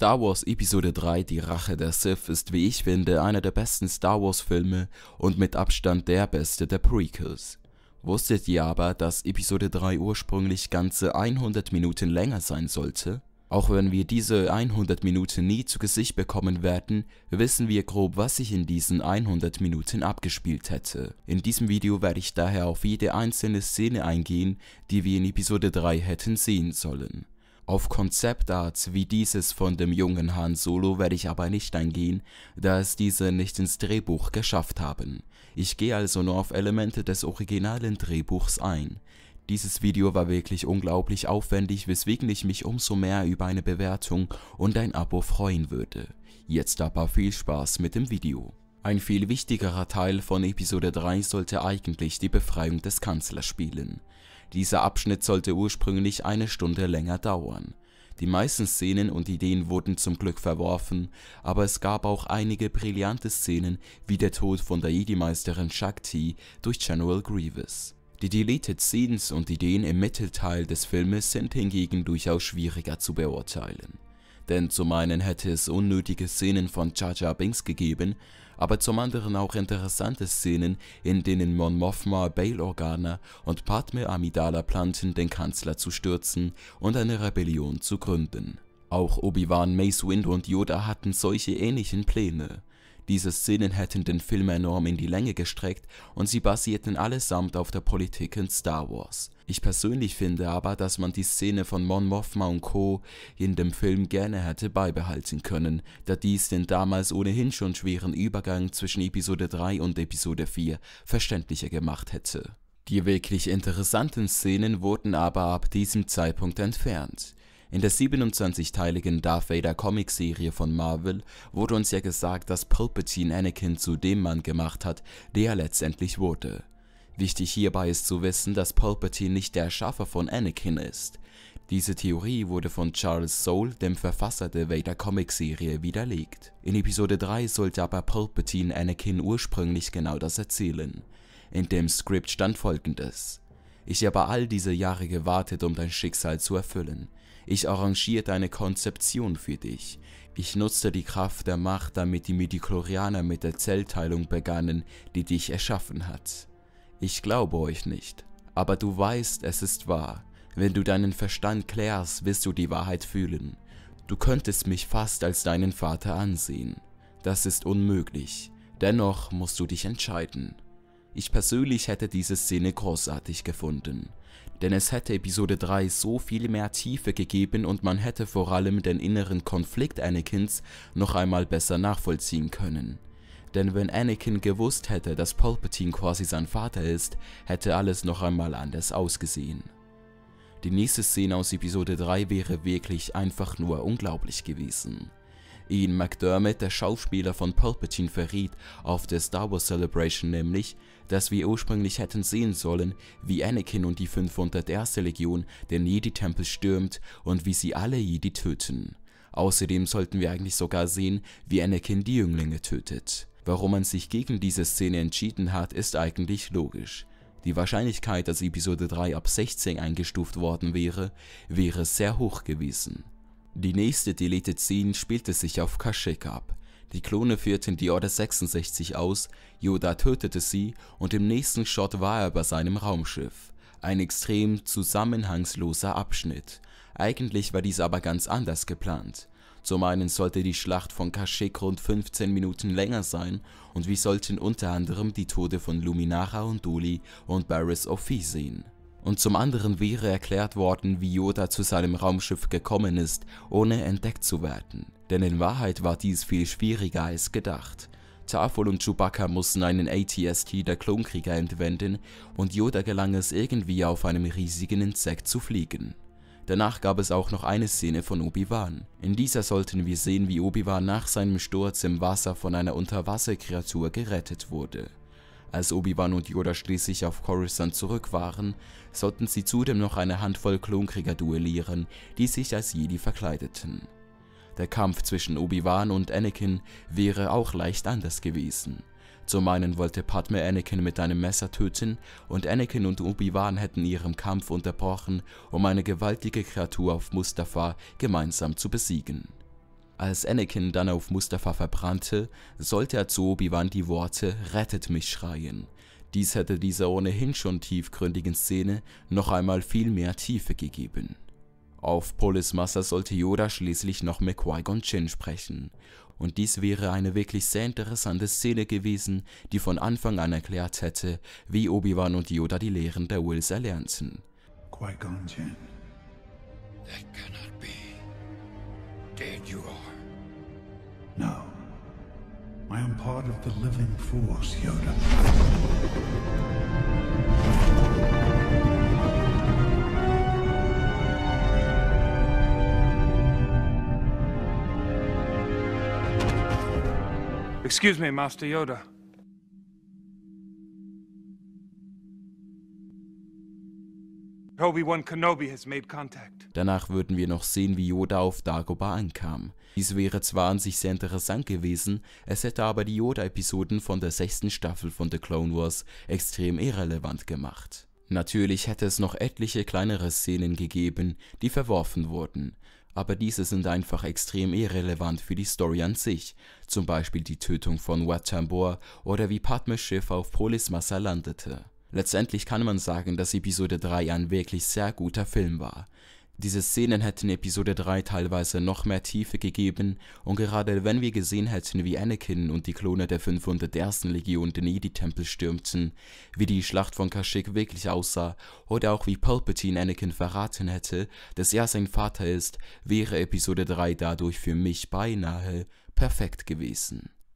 Star Wars Episode 3 Die Rache der Sith ist, wie ich finde, einer der besten Star Wars Filme und mit Abstand der beste der Prequels. Wusstet ihr aber, dass Episode 3 ursprünglich ganze 100 Minuten länger sein sollte? Auch wenn wir diese 100 Minuten nie zu Gesicht bekommen werden, wissen wir grob, was sich in diesen 100 Minuten abgespielt hätte. In diesem Video werde ich daher auf jede einzelne Szene eingehen, die wir in Episode 3 hätten sehen sollen. Auf Konzeptarts wie dieses von dem jungen Han Solo werde ich aber nicht eingehen, da es diese nicht ins Drehbuch geschafft haben. Ich gehe also nur auf Elemente des originalen Drehbuchs ein. Dieses Video war wirklich unglaublich aufwendig, weswegen ich mich umso mehr über eine Bewertung und ein Abo freuen würde. Jetzt aber viel Spaß mit dem Video. Ein viel wichtigerer Teil von Episode 3 sollte eigentlich die Befreiung des Kanzlers spielen. Dieser Abschnitt sollte ursprünglich eine Stunde länger dauern. Die meisten Szenen und Ideen wurden zum Glück verworfen, aber es gab auch einige brillante Szenen wie der Tod von der Jedi-Meisterin Shakti durch General Grievous. Die Deleted Scenes und Ideen im Mittelteil des Filmes sind hingegen durchaus schwieriger zu beurteilen. Denn zum einen hätte es unnötige Szenen von Jar Jar Binks gegeben, aber zum anderen auch interessante Szenen, in denen Mon Mothma, Bail Organa und Padme Amidala planten, den Kanzler zu stürzen und eine Rebellion zu gründen. Auch Obi-Wan, Mace Windu und Yoda hatten solche ähnlichen Pläne. Diese Szenen hätten den Film enorm in die Länge gestreckt und sie basierten allesamt auf der Politik in Star Wars. Ich persönlich finde aber, dass man die Szene von Mon Mothma und Co. in dem Film gerne hätte beibehalten können, da dies den damals ohnehin schon schweren Übergang zwischen Episode 3 und Episode 4 verständlicher gemacht hätte. Die wirklich interessanten Szenen wurden aber ab diesem Zeitpunkt entfernt. In der 27-teiligen Darth Vader Comic-Serie von Marvel wurde uns ja gesagt, dass Palpatine Anakin zu dem Mann gemacht hat, der er letztendlich wurde. Wichtig hierbei ist zu wissen, dass Palpatine nicht der Erschaffer von Anakin ist. Diese Theorie wurde von Charles Soule, dem Verfasser der Vader Comic-Serie, widerlegt. In Episode 3 sollte aber Palpatine Anakin ursprünglich genau das erzählen. In dem Skript stand folgendes. Ich habe all diese Jahre gewartet, um dein Schicksal zu erfüllen. Ich arrangierte eine Konzeption für dich. Ich nutzte die Kraft der Macht, damit die Midichlorianer mit der Zellteilung begannen, die dich erschaffen hat. Ich glaube euch nicht, aber du weißt, es ist wahr. Wenn du deinen Verstand klärst, wirst du die Wahrheit fühlen. Du könntest mich fast als deinen Vater ansehen. Das ist unmöglich. Dennoch musst du dich entscheiden. Ich persönlich hätte diese Szene großartig gefunden, denn es hätte Episode 3 so viel mehr Tiefe gegeben und man hätte vor allem den inneren Konflikt Anakins noch einmal besser nachvollziehen können denn wenn Anakin gewusst hätte, dass Palpatine quasi sein Vater ist, hätte alles noch einmal anders ausgesehen. Die nächste Szene aus Episode 3 wäre wirklich einfach nur unglaublich gewesen. Ian McDermott, der Schauspieler von Palpatine, verriet auf der Star Wars Celebration nämlich, dass wir ursprünglich hätten sehen sollen, wie Anakin und die 501. Legion den Jedi-Tempel stürmt und wie sie alle Jedi töten. Außerdem sollten wir eigentlich sogar sehen, wie Anakin die Jünglinge tötet. Warum man sich gegen diese Szene entschieden hat, ist eigentlich logisch. Die Wahrscheinlichkeit, dass Episode 3 ab 16 eingestuft worden wäre, wäre sehr hoch gewesen. Die nächste Deleted Scene spielte sich auf Kashyyyk ab. Die Klone führten die Order 66 aus, Yoda tötete sie und im nächsten Shot war er bei seinem Raumschiff. Ein extrem zusammenhangsloser Abschnitt. Eigentlich war dies aber ganz anders geplant. Zum einen sollte die Schlacht von Kashyyyk rund 15 Minuten länger sein und wir sollten unter anderem die Tode von Luminara und Duli und Barris Ophi sehen. Und zum anderen wäre erklärt worden, wie Yoda zu seinem Raumschiff gekommen ist, ohne entdeckt zu werden. Denn in Wahrheit war dies viel schwieriger als gedacht. Tafel und Chewbacca mussten einen ATST der Klonkrieger entwenden und Yoda gelang es irgendwie auf einem riesigen Insekt zu fliegen. Danach gab es auch noch eine Szene von Obi-Wan. In dieser sollten wir sehen, wie Obi-Wan nach seinem Sturz im Wasser von einer Unterwasserkreatur gerettet wurde. Als Obi-Wan und Yoda schließlich auf Coruscant zurück waren, sollten sie zudem noch eine Handvoll Klonkrieger duellieren, die sich als Jedi verkleideten. Der Kampf zwischen Obi-Wan und Anakin wäre auch leicht anders gewesen. Zum einen wollte Padme Anakin mit einem Messer töten und Anakin und Obi-Wan hätten ihren Kampf unterbrochen, um eine gewaltige Kreatur auf Mustafa gemeinsam zu besiegen. Als Anakin dann auf Mustafa verbrannte, sollte er zu Obi-Wan die Worte Rettet mich schreien. Dies hätte dieser ohnehin schon tiefgründigen Szene noch einmal viel mehr Tiefe gegeben. Auf Polis Massa sollte Yoda schließlich noch mit Qui-Gon Jinn sprechen und dies wäre eine wirklich sehr interessante Szene gewesen, die von Anfang an erklärt hätte, wie Obi-Wan und Yoda die Lehren der Wills erlernten. Qui-Gon Jinn. That cannot be. Dead you are. No. I am part of the living force, Yoda. Excuse me, Master Yoda. Danach würden wir noch sehen, wie Yoda auf Dagobah ankam. Dies wäre zwar an sich sehr interessant gewesen, es hätte aber die Yoda-Episoden von der sechsten Staffel von The Clone Wars extrem irrelevant gemacht. Natürlich hätte es noch etliche kleinere Szenen gegeben, die verworfen wurden, aber diese sind einfach extrem irrelevant für die Story an sich, zum Beispiel die Tötung von Watambor oder wie Padmes Schiff auf Polis Massa landete. Letztendlich kann man sagen, dass Episode 3 ein wirklich sehr guter Film war. Diese Szenen hätten Episode 3 teilweise noch mehr Tiefe gegeben und gerade wenn wir gesehen hätten, wie Anakin und die Klone der 501. Legion den Jedi-Tempel stürmten, wie die Schlacht von Kashyyyk wirklich aussah oder auch wie Palpatine Anakin verraten hätte, dass er sein Vater ist, wäre Episode 3 dadurch für mich beinahe perfekt gewesen.